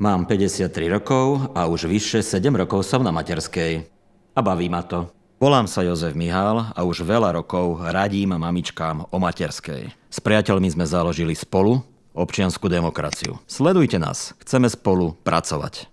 Mám 53 rokov a už vyššie 7 rokov som na materskej. A baví ma to. Volám sa Jozef Mihál a už veľa rokov radím mamičkám o materskej. S priateľmi sme založili spolu občianskú demokraciu. Sledujte nás, chceme spolu pracovať.